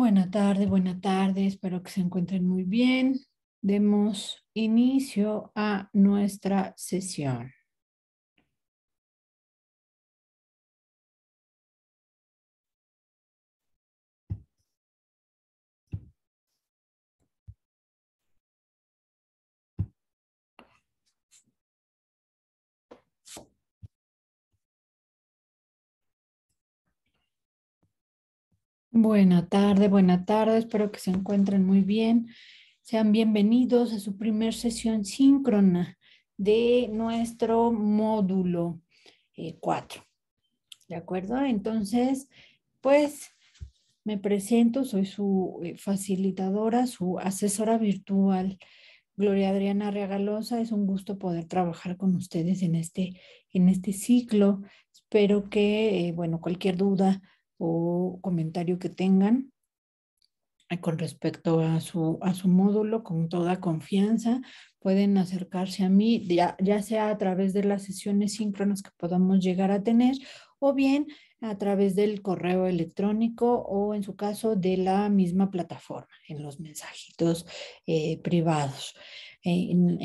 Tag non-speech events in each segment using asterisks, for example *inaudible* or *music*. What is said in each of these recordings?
Buenas tardes, buenas tardes, espero que se encuentren muy bien. Demos inicio a nuestra sesión. Buenas tardes, buenas tardes, Espero que se encuentren muy bien. Sean bienvenidos a su primer sesión síncrona de nuestro módulo 4. Eh, ¿De acuerdo? Entonces, pues me presento, soy su eh, facilitadora, su asesora virtual, Gloria Adriana Regalosa. Es un gusto poder trabajar con ustedes en este, en este ciclo. Espero que, eh, bueno, cualquier duda o comentario que tengan eh, con respecto a su, a su módulo, con toda confianza, pueden acercarse a mí, ya, sea a través de las sesiones síncronas que podamos llegar a tener o bien a través del correo electrónico o en su caso de la misma plataforma en los mensajitos eh, privados. el,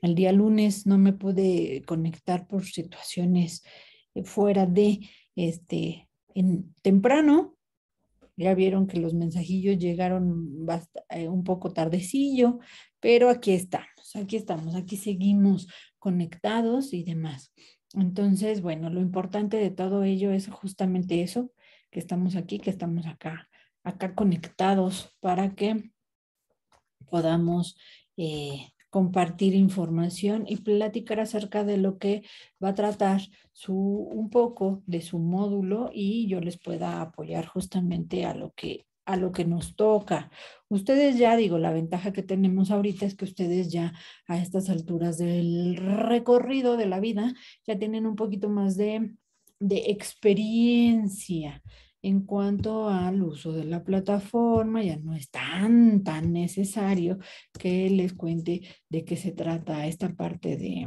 el, día lunes no me pude conectar por situaciones eh, fuera de este en temprano. Ya vieron que los mensajillos llegaron eh, un poco tardecillo, pero aquí estamos, aquí estamos, aquí seguimos conectados y demás. Entonces, bueno, lo importante de todo ello es justamente eso, que estamos aquí, que estamos acá, acá conectados para que podamos eh, compartir información y platicar acerca de lo que va a tratar su, un poco de su módulo y yo les pueda apoyar justamente a lo que a lo que nos toca. Ustedes ya, digo, la ventaja que tenemos ahorita es que ustedes ya a estas alturas del recorrido de la vida ya tienen un poquito más de, de experiencia en cuanto al uso de la plataforma, ya no es tan, tan necesario que les cuente de qué se trata esta parte de,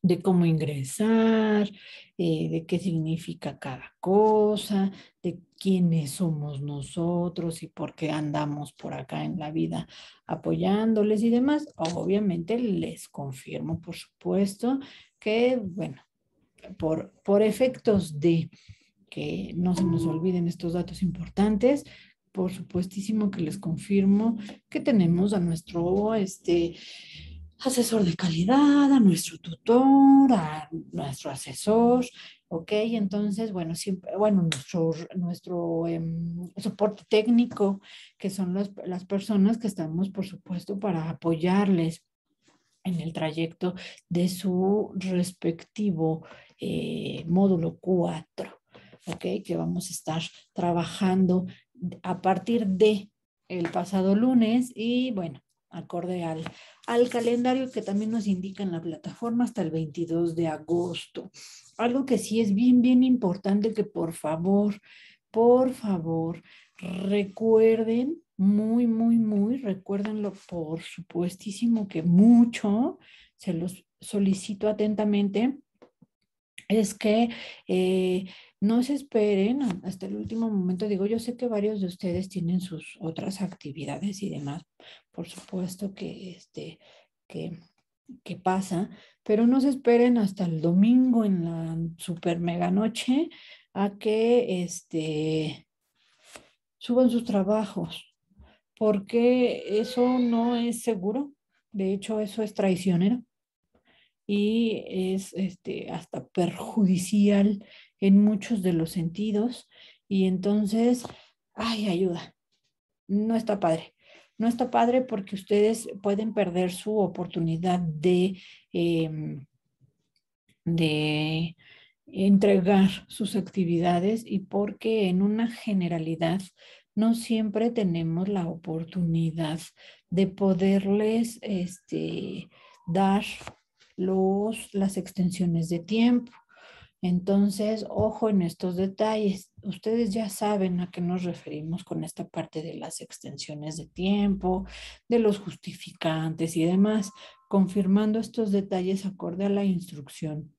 de cómo ingresar, eh, de qué significa cada cosa, de quiénes somos nosotros y por qué andamos por acá en la vida apoyándoles y demás. Obviamente les confirmo, por supuesto, que, bueno, por, por efectos de que no se nos olviden estos datos importantes. Por supuestísimo que les confirmo que tenemos a nuestro este, asesor de calidad, a nuestro tutor, a nuestro asesor, ¿ok? Entonces, bueno, siempre, bueno, nuestro, nuestro em, soporte técnico, que son las personas que estamos, por supuesto, para apoyarles en el trayecto de su respectivo eh, módulo 4. ¿ok? Que vamos a estar trabajando a partir de el pasado lunes y bueno, acorde al, al calendario que también nos indica en la plataforma hasta el 22 de agosto. Algo que sí es bien, bien importante que por favor, por favor, recuerden muy, muy, muy, recuérdenlo por supuestísimo que mucho, se los solicito atentamente es que eh, no se esperen hasta el último momento. Digo, yo sé que varios de ustedes tienen sus otras actividades y demás, por supuesto que, este, que, pasa, pero no se esperen hasta el domingo en la super mega noche a que este, suban sus trabajos, porque eso no es seguro. De hecho, eso es traicionero y es este, hasta perjudicial en muchos de los sentidos. Y entonces, ay, ayuda, no está padre. No está padre porque ustedes pueden perder su oportunidad de, em, de entregar sus actividades y porque en una generalidad no siempre tenemos la oportunidad de poderles este, dar los, las extensiones de tiempo. Entonces, ojo en estos detalles. Ustedes ya saben a qué nos referimos con esta parte de las extensiones de tiempo, de los justificantes y demás, confirmando estos detalles acorde a la instrucción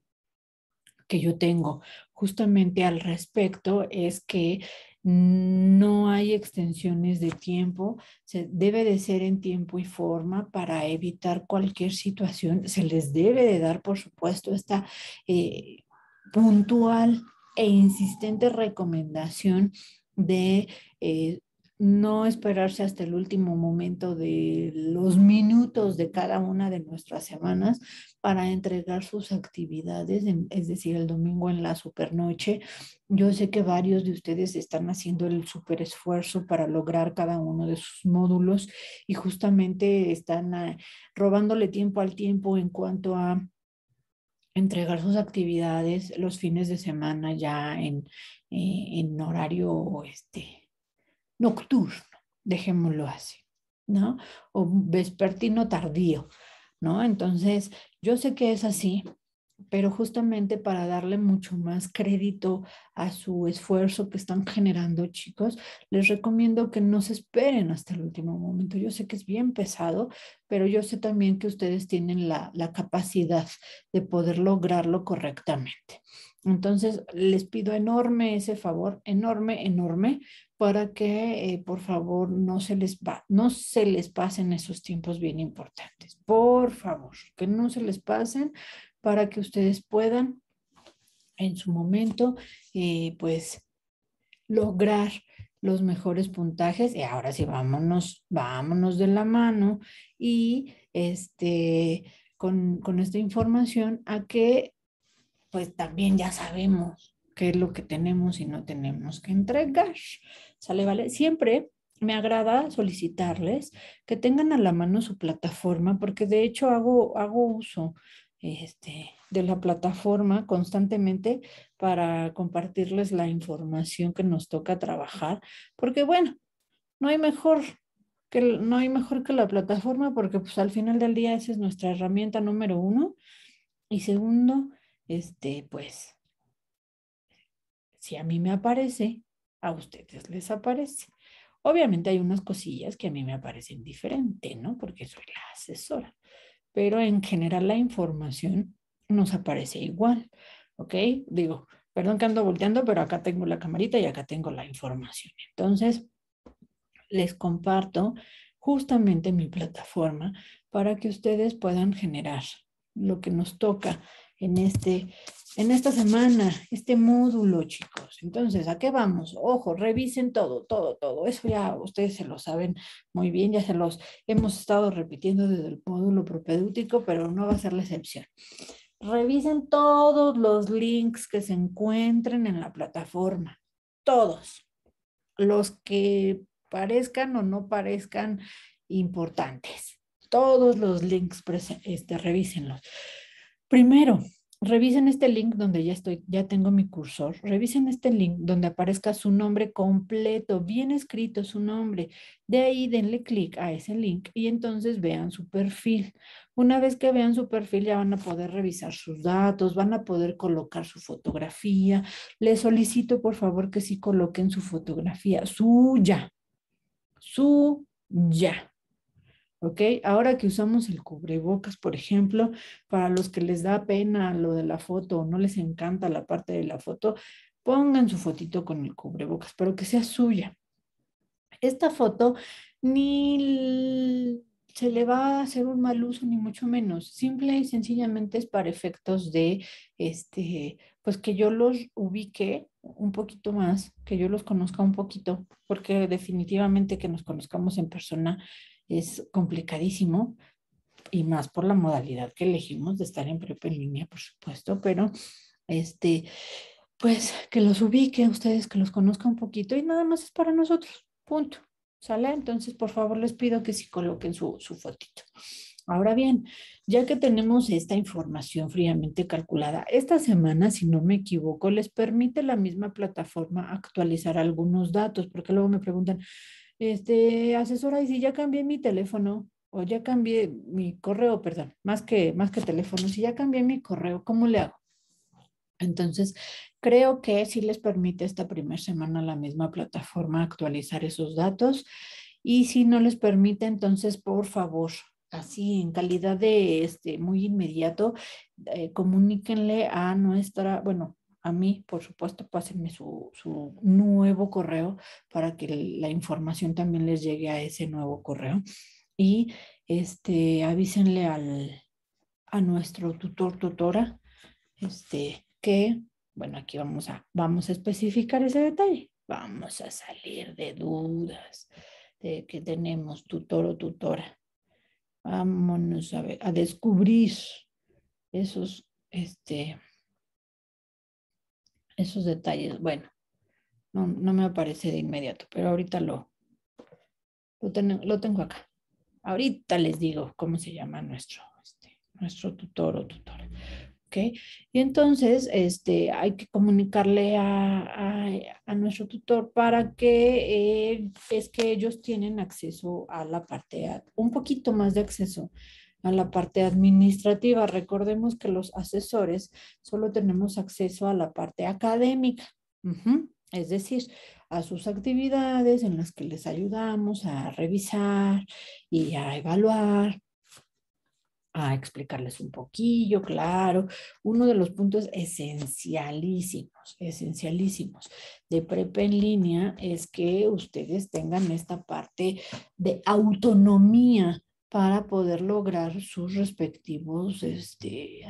que yo tengo justamente al respecto es que no hay extensiones de tiempo, se debe de ser en tiempo y forma para evitar cualquier situación, se les debe de dar, por supuesto, esta eh, puntual e insistente recomendación de eh, no esperarse hasta el último momento de los minutos de cada una de nuestras semanas para entregar sus actividades, es decir, el domingo en la supernoche. Yo sé que varios de ustedes están haciendo el super esfuerzo para lograr cada uno de sus módulos y justamente están ah, robándole tiempo al tiempo en cuanto a entregar sus actividades los fines de semana ya en, eh, horario este, nocturno, dejémoslo así, ¿no? O vespertino tardío, ¿no? Entonces, yo sé que es así, pero justamente para darle mucho más crédito a su esfuerzo que están generando, chicos, les recomiendo que no se esperen hasta el último momento. Yo sé que es bien pesado, pero yo sé también que ustedes tienen la, la capacidad de poder lograrlo correctamente. Entonces, les pido enorme ese favor, enorme, enorme, para que eh, por favor no se, les no se les pasen esos tiempos bien importantes. Por favor, que no se les pasen para que ustedes puedan en su momento eh, pues lograr los mejores puntajes. Y ahora sí, vámonos, vámonos de la mano y este, con, con esta información a que pues también ya sabemos qué es lo que tenemos y no tenemos que entregar. ¿Sale, vale? Siempre me agrada solicitarles que tengan a la mano su plataforma, porque de hecho hago, hago uso este, de la plataforma constantemente para compartirles la información que nos toca trabajar, porque bueno, no hay mejor que, no hay mejor que la plataforma, porque pues al final del día esa es nuestra herramienta número uno. Y segundo, este, pues si a mí me aparece, a ustedes les aparece. Obviamente hay unas cosillas que a mí me aparecen diferente, ¿no? Porque soy la asesora. Pero en general la información nos aparece igual, ¿ok? Digo, perdón que ando volteando, pero acá tengo la camarita y acá tengo la información. Entonces, les comparto justamente mi plataforma para que ustedes puedan generar lo que nos toca en este en esta semana, este módulo, chicos. Entonces, ¿a qué vamos? Ojo, revisen todo, todo, todo. Eso ya ustedes se lo saben muy bien, ya se los hemos estado repitiendo desde el módulo propedéutico, pero no va a ser la excepción. Revisen todos los links que se encuentren en la plataforma, todos, los que parezcan o no parezcan importantes. Todos los links, este, revísenlos. Primero, revisen este link donde ya estoy, ya tengo mi cursor, revisen este link donde aparezca su nombre completo, bien escrito su nombre. De ahí denle clic a ese link y entonces vean su perfil. Una vez que vean su perfil ya van a poder revisar sus datos, van a poder colocar su fotografía. Les solicito por favor que sí coloquen su fotografía suya, suya. ¿ok? Ahora que usamos el cubrebocas, por ejemplo, para los que les da pena lo de la foto o no les encanta la parte de la foto, pongan su fotito con el cubrebocas, pero que sea suya. Esta foto ni se le va a hacer un mal uso, ni mucho menos. Simple y sencillamente es para efectos de, este, pues que yo los ubique un poquito más, que yo los conozca un poquito, porque definitivamente que nos conozcamos en persona es complicadísimo y más por la modalidad que elegimos de estar en prepa en línea, por supuesto, pero este, pues que los ubique ustedes, que los conozca un poquito y nada más es para nosotros, punto. ¿Sale? Entonces, por favor, les pido que sí coloquen su, su fotito. Ahora bien, ya que tenemos esta información fríamente calculada, esta semana, si no me equivoco, les permite la misma plataforma actualizar algunos datos, porque luego me preguntan, este, asesora, y si ya cambié mi teléfono o ya cambié mi correo, perdón, más que, más que teléfono, si ya cambié mi correo, ¿cómo le hago? Entonces, creo que si les permite esta primera semana la misma plataforma actualizar esos datos y si no les permite, entonces, por favor, así en calidad de este, muy inmediato, eh, comuníquenle a nuestra, bueno, a mí, por supuesto, pásenme su, nuevo correo para que la información también les llegue a ese nuevo correo. Y este, avísenle al, a nuestro tutor, tutora, este, que, bueno, aquí vamos a, vamos a especificar ese detalle. Vamos a salir de dudas de que tenemos tutor o tutora. Vámonos a, a descubrir esos, este, esos detalles. Bueno, no, no me aparece de inmediato, pero ahorita lo, lo, tengo acá. Ahorita les digo cómo se llama nuestro, este, nuestro tutor o tutora. ¿Okay? Y entonces este, hay que comunicarle a, a, nuestro tutor para que eh, es que ellos tienen acceso a la parte, un poquito más de acceso a la parte administrativa. Recordemos que los asesores solo tenemos acceso a la parte académica, es decir, a sus actividades en las que les ayudamos a revisar y a evaluar a explicarles un poquillo, claro, uno de los puntos esencialísimos, esencialísimos de prepa en línea es que ustedes tengan esta parte de autonomía para poder lograr sus respectivos, este,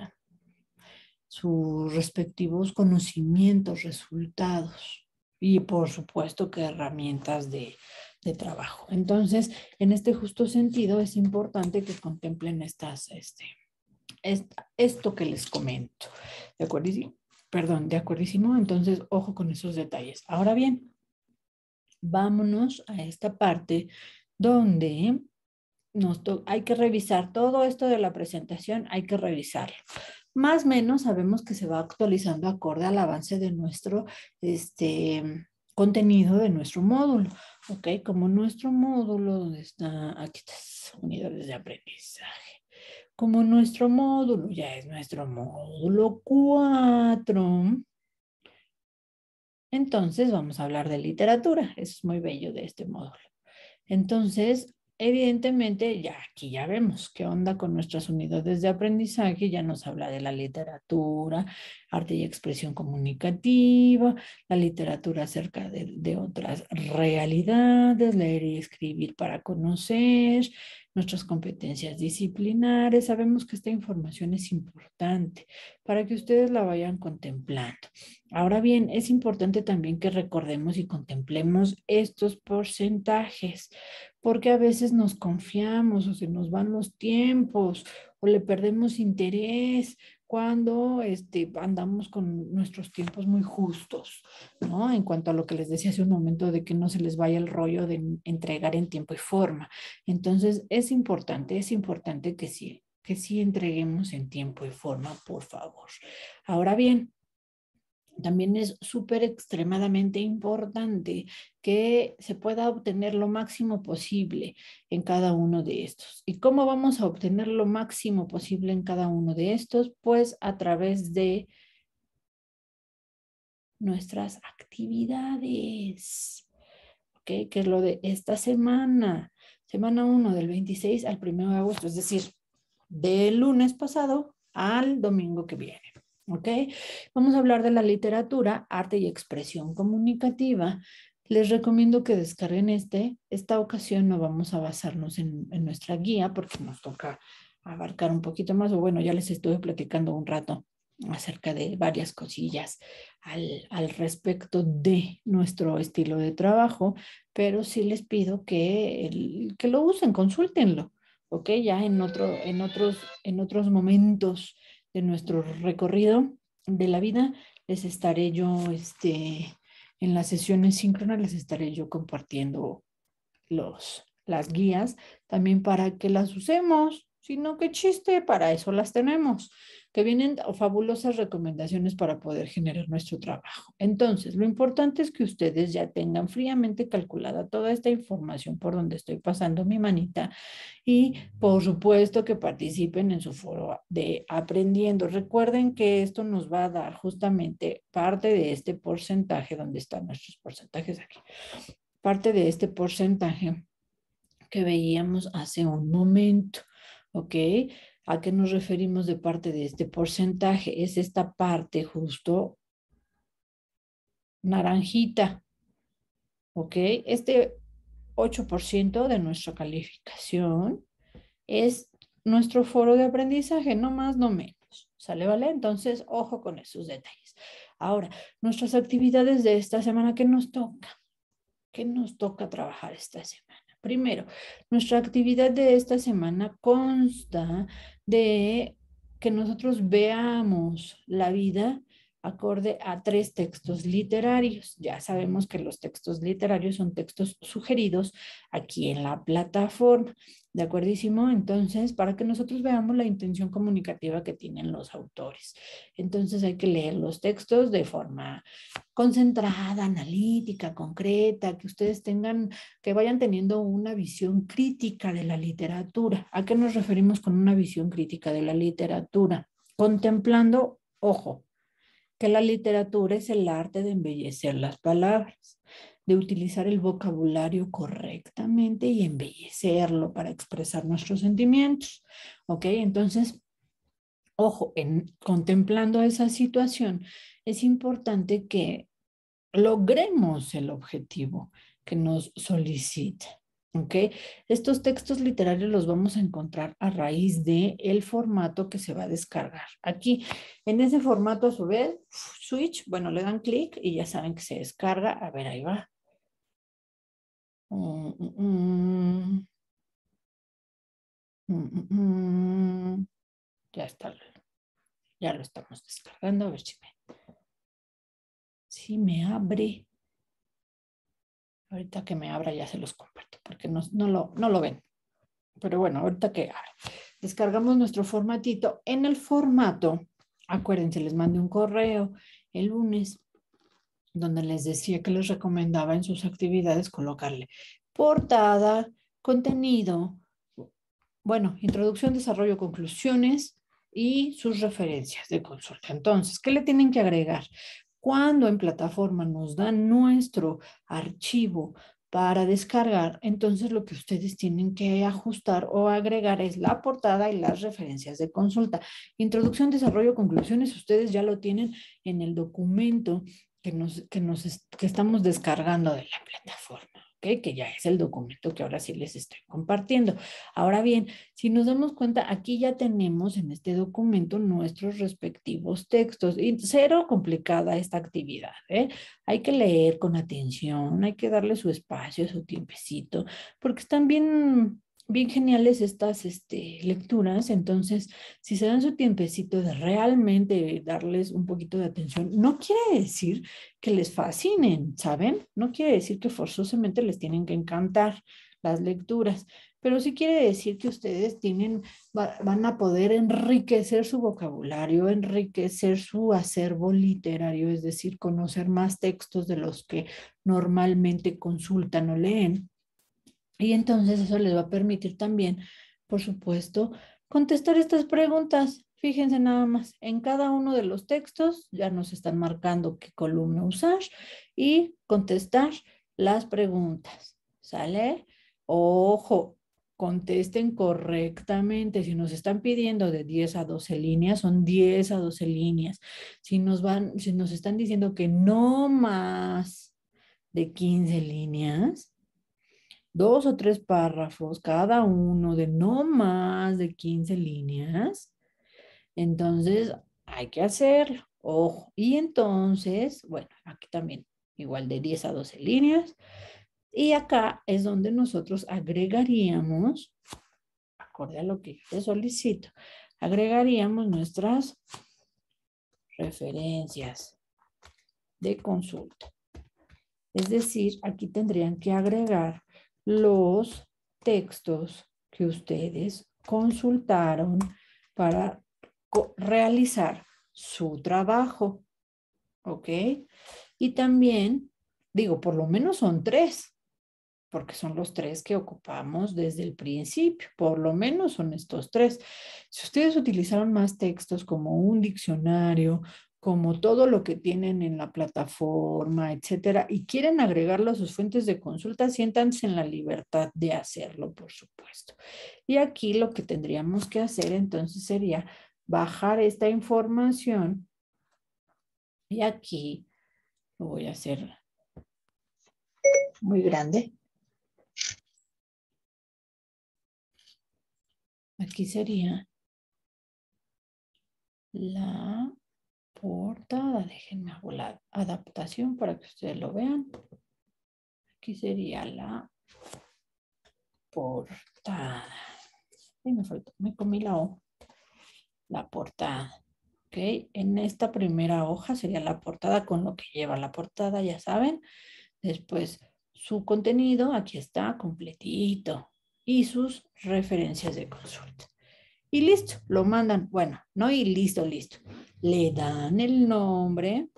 sus respectivos conocimientos, resultados y por supuesto que herramientas de, de trabajo. Entonces, en este justo sentido, es importante que contemplen estas, este, esto que les comento. ¿De acuerdo? Perdón, ¿de acuerdísimo? Entonces, ojo con esos detalles. Ahora bien, vámonos a esta parte donde hay que revisar todo esto de la presentación, hay que revisarlo. Más o menos sabemos que se va actualizando acorde al avance de nuestro este, contenido de nuestro módulo. ¿ok? Como nuestro módulo, donde está, aquí está, unidades de aprendizaje. Como nuestro módulo, ya es nuestro módulo 4. Entonces vamos a hablar de literatura, es muy bello de este módulo. Entonces, Evidentemente, ya aquí ya vemos qué onda con nuestras unidades de aprendizaje, ya nos habla de la literatura, arte y expresión comunicativa, la literatura acerca de, de otras realidades, leer y escribir para conocer, nuestras competencias disciplinares. Sabemos que esta información es importante para que ustedes la vayan contemplando. Ahora bien, es importante también que recordemos y contemplemos estos porcentajes, porque a veces nos confiamos o se nos van los tiempos o le perdemos interés cuando este, andamos con nuestros tiempos muy justos, ¿no? En cuanto a lo que les decía hace un momento de que no se les vaya el rollo de entregar en tiempo y forma. Entonces, es importante, es importante que sí, que sí entreguemos en tiempo y forma, por favor. Ahora bien, también es súper extremadamente importante que se pueda obtener lo máximo posible en cada uno de estos. ¿Y cómo vamos a obtener lo máximo posible en cada uno de estos? Pues a través de nuestras actividades, ¿ok? Que es lo de esta semana, semana 1 del 26 al 1 de agosto, es decir, del lunes pasado al domingo que viene. ¿Ok? Vamos a hablar de la literatura, arte y expresión comunicativa. Les recomiendo que descarguen este. Esta ocasión no vamos a basarnos en, nuestra guía porque nos toca abarcar un poquito más, o bueno, ya les estuve platicando un rato acerca de varias cosillas al, respecto de nuestro estilo de trabajo, pero sí les pido que, lo usen, consúltenlo, ¿ok? Ya en, otro, en, otros, en otros momentos de nuestro recorrido de la vida, les estaré yo, este, en las sesiones síncronas, les estaré yo compartiendo los, las guías también para que las usemos. sino que chiste, para eso las tenemos que vienen fabulosas recomendaciones para poder generar nuestro trabajo. Entonces, lo importante es que ustedes ya tengan fríamente calculada toda esta información por donde estoy pasando mi manita y por supuesto que participen en su foro de aprendiendo. Recuerden que esto nos va a dar justamente parte de este porcentaje, donde están nuestros porcentajes aquí, parte de este porcentaje que veíamos hace un momento, ¿ok? ¿A qué nos referimos de parte de este porcentaje? Es esta parte justo naranjita. ¿Ok? Este 8% de nuestra calificación es nuestro foro de aprendizaje, no más, no menos. ¿Sale, vale? Entonces, ojo con esos detalles. Ahora, nuestras actividades de esta semana, ¿qué nos toca? ¿Qué nos toca trabajar esta semana? Primero, nuestra actividad de esta semana consta de que nosotros veamos la vida acorde a tres textos literarios. Ya sabemos que los textos literarios son textos sugeridos aquí en la plataforma. ¿De acuerdísimo? Entonces, para que nosotros veamos la intención comunicativa que tienen los autores. Entonces, hay que leer los textos de forma concentrada, analítica, concreta, que ustedes tengan, que vayan teniendo una visión crítica de la literatura. ¿A qué nos referimos con una visión crítica de la literatura? Contemplando, ojo, que la literatura es el arte de embellecer las palabras, de utilizar el vocabulario correctamente y embellecerlo para expresar nuestros sentimientos. ¿Ok? Entonces, ojo, en, contemplando esa situación, es importante que logremos el objetivo que nos solicita. Ok, Estos textos literarios los vamos a encontrar a raíz de el formato que se va a descargar. Aquí, en ese formato a su vez, switch, bueno, le dan clic y ya saben que se descarga. A ver, ahí va. Mm, mm, mm. ya está. Ya lo estamos descargando. A ver si me, si me abre. Ahorita que me abra ya se los comparto porque no, no, lo, no lo ven. Pero bueno, ahorita que Descargamos nuestro formatito. En el formato, acuérdense, les mandé un correo el lunes donde les decía que les recomendaba en sus actividades colocarle portada, contenido, bueno, introducción, desarrollo, conclusiones y sus referencias de consulta. Entonces, ¿qué le tienen que agregar? Cuando en plataforma nos dan nuestro archivo para descargar, entonces lo que ustedes tienen que ajustar o agregar es la portada y las referencias de consulta. Introducción, desarrollo, conclusiones, ustedes ya lo tienen en el documento que, nos, estamos descargando de la plataforma que ya es el documento que ahora sí les estoy compartiendo. Ahora bien, si nos damos cuenta, aquí ya tenemos en este documento nuestros respectivos textos. Y cero complicada esta actividad. ¿eh? Hay que leer con atención, hay que darle su espacio, su tiempecito, porque están bien bien geniales estas este, lecturas, entonces si se dan su tiempecito de realmente darles un poquito de atención, no quiere decir que les fascinen, ¿saben? No quiere decir que forzosamente les tienen que encantar las lecturas, pero sí quiere decir que ustedes tienen, van a poder enriquecer su vocabulario, enriquecer su acervo literario, es decir, conocer más textos de los que normalmente consultan o leen. Y entonces eso les va a permitir también, por supuesto, contestar estas preguntas. Fíjense nada más, en cada uno de los textos ya nos están marcando qué columna usar y contestar las preguntas. ¿Sale? Ojo, contesten correctamente. Si nos están pidiendo de 10 a 12 líneas, son 10 a 12 líneas. Si nos, van, si nos están diciendo que no más de 15 líneas, dos o tres párrafos, cada uno de no más de 15 líneas, entonces hay que hacerlo. Ojo. Y entonces, bueno, aquí también igual de 10 a 12 líneas. Y acá es donde nosotros agregaríamos, acorde a lo que te solicito, agregaríamos nuestras referencias de consulta. Es decir, aquí tendrían que agregar los textos que ustedes consultaron para realizar su trabajo. ¿Ok? Y también, digo, por lo menos son tres, porque son los tres que ocupamos desde el principio, por lo menos son estos tres. Si ustedes utilizaron más textos como un diccionario, como todo lo que tienen en la plataforma, etcétera, y quieren agregarlo a sus fuentes de consulta, siéntanse en la libertad de hacerlo, por supuesto. Y aquí lo que tendríamos que hacer entonces sería bajar esta información y aquí lo voy a hacer muy grande. Aquí sería la portada, déjenme hago la adaptación para que ustedes lo vean. Aquí sería la portada. Y me faltó, me comí la O. La portada. ¿Ok? En esta primera hoja sería la portada con lo que lleva la portada, ya saben. Después su contenido, aquí está, completito. Y sus referencias de consulta y listo, lo mandan, bueno, ¿no? Y listo, listo. Le dan el nombre,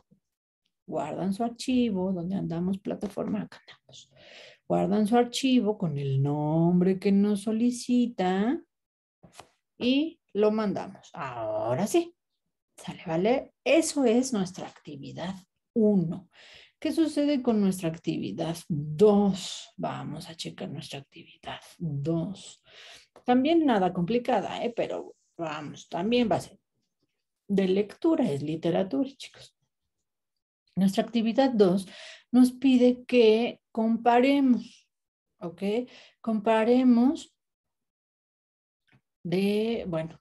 guardan su archivo, donde andamos, plataforma, acá andamos. Guardan su archivo con el nombre que nos solicita y lo mandamos. Ahora sí, sale, ¿vale? Eso es nuestra actividad 1. ¿Qué sucede con nuestra actividad 2? Vamos a checar nuestra actividad 2. También nada complicada, ¿eh? pero vamos, también va a ser. De lectura es literatura, chicos. Nuestra actividad 2 nos pide que comparemos, ¿ok? Comparemos de, bueno,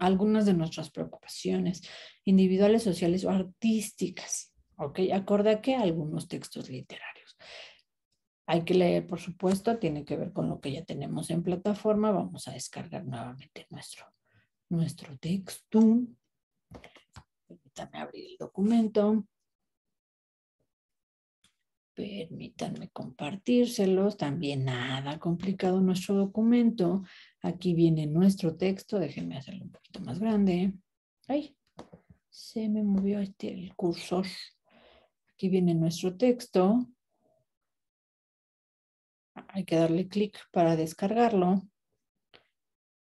algunas de nuestras preocupaciones individuales, sociales o artísticas, ¿ok? Acorde que algunos textos literarios. Hay que leer, por supuesto, tiene que ver con lo que ya tenemos en plataforma. Vamos a descargar nuevamente nuestro, nuestro texto. Permítanme abrir el documento. Permítanme compartírselos. También nada complicado nuestro documento. Aquí viene nuestro texto. Déjenme hacerlo un poquito más grande. Ay, se me movió este el cursor. Aquí viene nuestro texto. Hay que darle clic para descargarlo.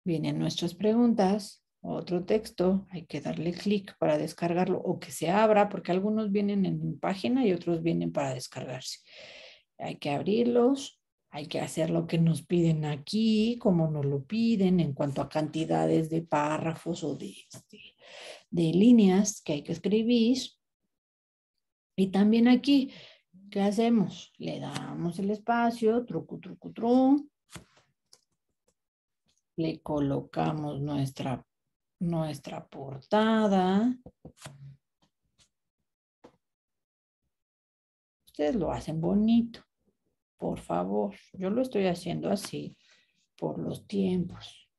Vienen nuestras preguntas, otro texto, hay que darle clic para descargarlo o que se abra, porque algunos vienen en página y otros vienen para descargarse. Hay que abrirlos, hay que hacer lo que nos piden aquí, como nos lo piden en cuanto a cantidades de párrafos o de, este, líneas que hay que escribir. Y también aquí ¿qué hacemos? Le damos el espacio, truco, truco, truco. Le colocamos nuestra, nuestra portada. Ustedes lo hacen bonito, por favor. Yo lo estoy haciendo así por los tiempos.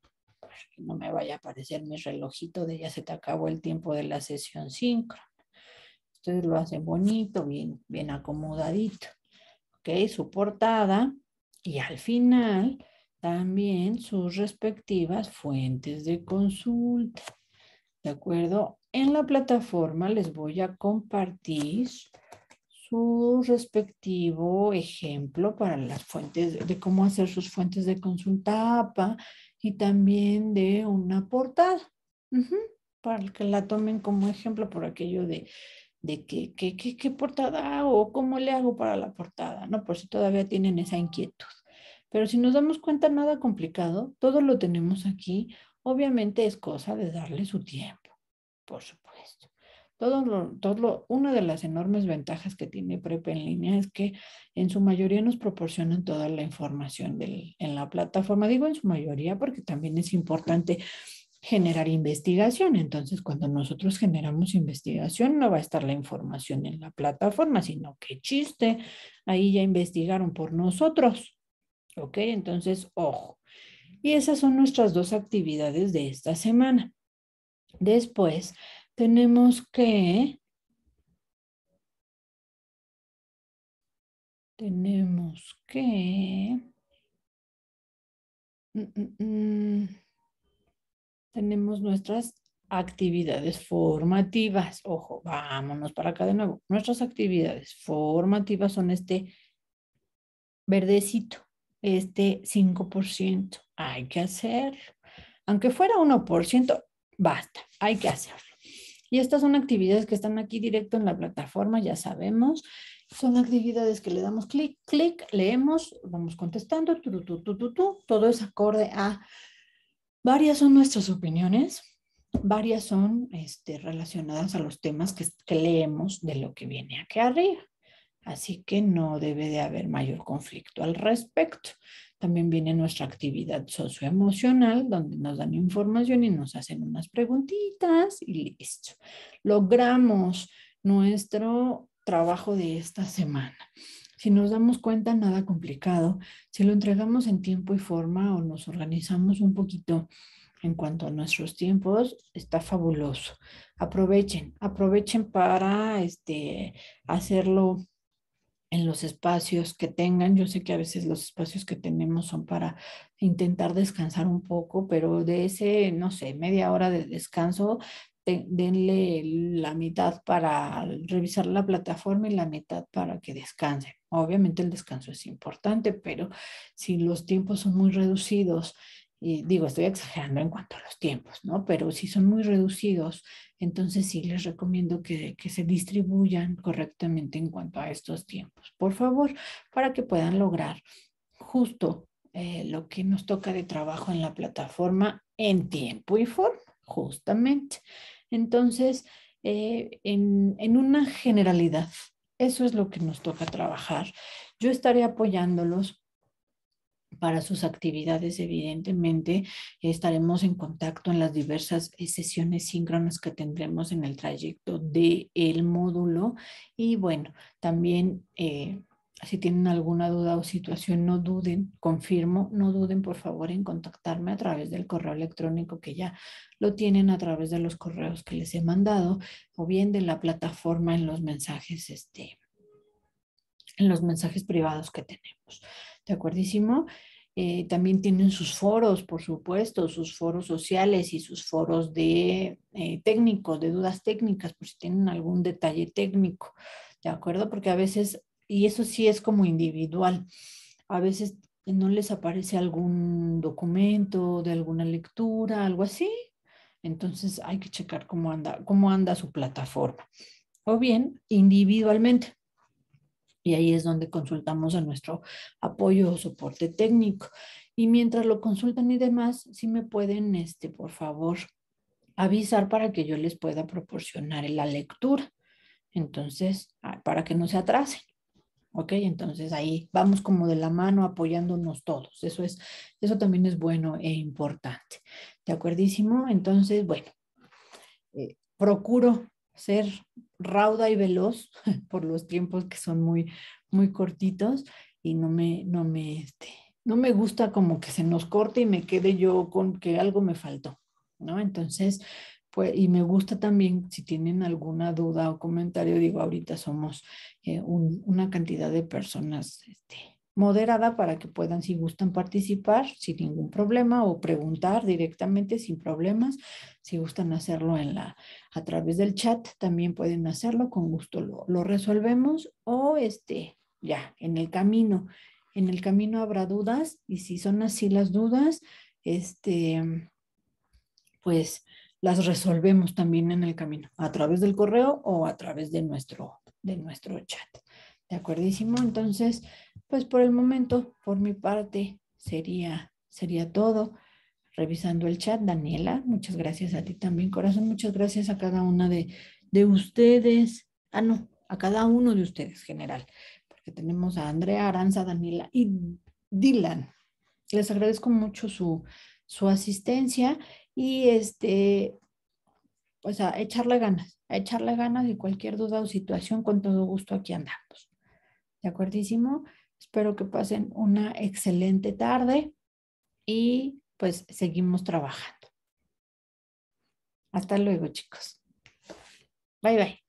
que no me vaya a aparecer mi relojito de ya se te acabó el tiempo de la sesión sincro. Ustedes lo hacen bonito, bien, bien acomodadito. ¿Ok? Su portada y al final también sus respectivas fuentes de consulta. ¿De acuerdo? En la plataforma les voy a compartir su respectivo ejemplo para las fuentes, de, cómo hacer sus fuentes de consulta APA y también de una portada, para que la tomen como ejemplo por aquello de de qué, qué, portada hago, cómo le hago para la portada, ¿no? Por si todavía tienen esa inquietud. Pero si nos damos cuenta, nada complicado, todo lo tenemos aquí. Obviamente es cosa de darle su tiempo, por supuesto. Todo todo una de las enormes ventajas que tiene Prepa en línea es que en su mayoría nos proporcionan toda la información del, en la plataforma. Digo en su mayoría porque también es importante generar investigación. Entonces, cuando nosotros generamos investigación, no va a estar la información en la plataforma, sino que chiste, ahí ya investigaron por nosotros. ¿Ok? Entonces, ojo. Y esas son nuestras dos actividades de esta semana. Después, tenemos que... Tenemos que... Mm, mm, mm, tenemos nuestras actividades formativas. Ojo, vámonos para acá de nuevo. Nuestras actividades formativas son este verdecito, este 5%. Hay que hacerlo. Aunque fuera 1%, basta, hay que hacerlo. Y estas son actividades que están aquí directo en la plataforma, ya sabemos. Son actividades que le damos clic, clic, leemos, vamos contestando, todo es acorde a Varias son nuestras opiniones, varias son este, relacionadas a los temas que, que leemos de lo que viene aquí arriba. Así que no debe de haber mayor conflicto al respecto. También viene nuestra actividad socioemocional, donde nos dan información y nos hacen unas preguntitas y listo. Logramos nuestro trabajo de esta semana si nos damos cuenta, nada complicado. Si lo entregamos en tiempo y forma o nos organizamos un poquito en cuanto a nuestros tiempos, está fabuloso. Aprovechen, aprovechen para este, hacerlo en los espacios que tengan. Yo sé que a veces los espacios que tenemos son para intentar descansar un poco, pero de ese, no sé, media hora de descanso, denle la mitad para revisar la plataforma y la mitad para que descansen. Obviamente el descanso es importante, pero si los tiempos son muy reducidos, y digo, estoy exagerando en cuanto a los tiempos, ¿no? Pero si son muy reducidos, entonces sí les recomiendo que, se distribuyan correctamente en cuanto a estos tiempos, por favor, para que puedan lograr justo eh, lo que nos toca de trabajo en la plataforma en tiempo y forma, justamente. Entonces, eh, en, en una generalidad, eso es lo que nos toca trabajar. Yo estaré apoyándolos para sus actividades, evidentemente. Estaremos en contacto en las diversas eh, sesiones síncronas que tendremos en el trayecto del el módulo. Y bueno, también eh, si tienen alguna duda o situación, no duden, confirmo, no duden por favor en contactarme a través del correo electrónico que ya lo tienen a través de los correos que les he mandado o bien de la plataforma en los mensajes, este, en los mensajes privados que tenemos. ¿De acuerdísimo? Eh, también tienen sus foros, por supuesto, sus foros sociales y sus foros de eh, técnicos, de dudas técnicas, por si tienen algún detalle técnico. ¿De acuerdo? Porque a veces y eso sí es como individual. A veces no les aparece algún documento de alguna lectura, algo así. Entonces hay que checar cómo anda, cómo anda su plataforma. O bien individualmente. Y ahí es donde consultamos a nuestro apoyo o soporte técnico. Y mientras lo consultan y demás, si me pueden, este, por favor, avisar para que yo les pueda proporcionar la lectura. Entonces, ah, para que no se atrasen. ¿ok? Entonces ahí vamos como de la mano apoyándonos todos. Eso es, eso también es bueno e importante. ¿De acuerdísimo? Entonces, bueno, eh, procuro ser rauda y veloz *laughs* por los tiempos que son muy, muy cortitos y no me, no me, este, no me gusta como que se nos corte y me quede yo con que algo me faltó, ¿no? Entonces, y me gusta también, si tienen alguna duda o comentario, digo, ahorita somos eh, una cantidad de personas este, moderada para que puedan, si gustan, participar sin ningún problema o preguntar directamente sin problemas. Si gustan hacerlo en la, a través del chat, también pueden hacerlo, con gusto lo, lo resolvemos o este, ya, en el camino. En el camino habrá dudas y si son así las dudas, este, pues las resolvemos también en el camino, a través del correo o a través de nuestro, de nuestro chat. ¿De acuerdísimo? Entonces, pues por el momento, por mi parte, sería, sería todo. Revisando el chat, Daniela, muchas gracias a ti también, corazón, muchas gracias a cada una de, de ustedes. Ah, no, a cada uno de ustedes, general, porque tenemos a Andrea, Aranza, Daniela y Dylan. Les agradezco mucho su, su asistencia y este, pues a echarle ganas, a echarle ganas de cualquier duda o situación, con todo gusto aquí andamos. ¿De acuerdísimo? Espero que pasen una excelente tarde y pues seguimos trabajando. Hasta luego, chicos. Bye bye.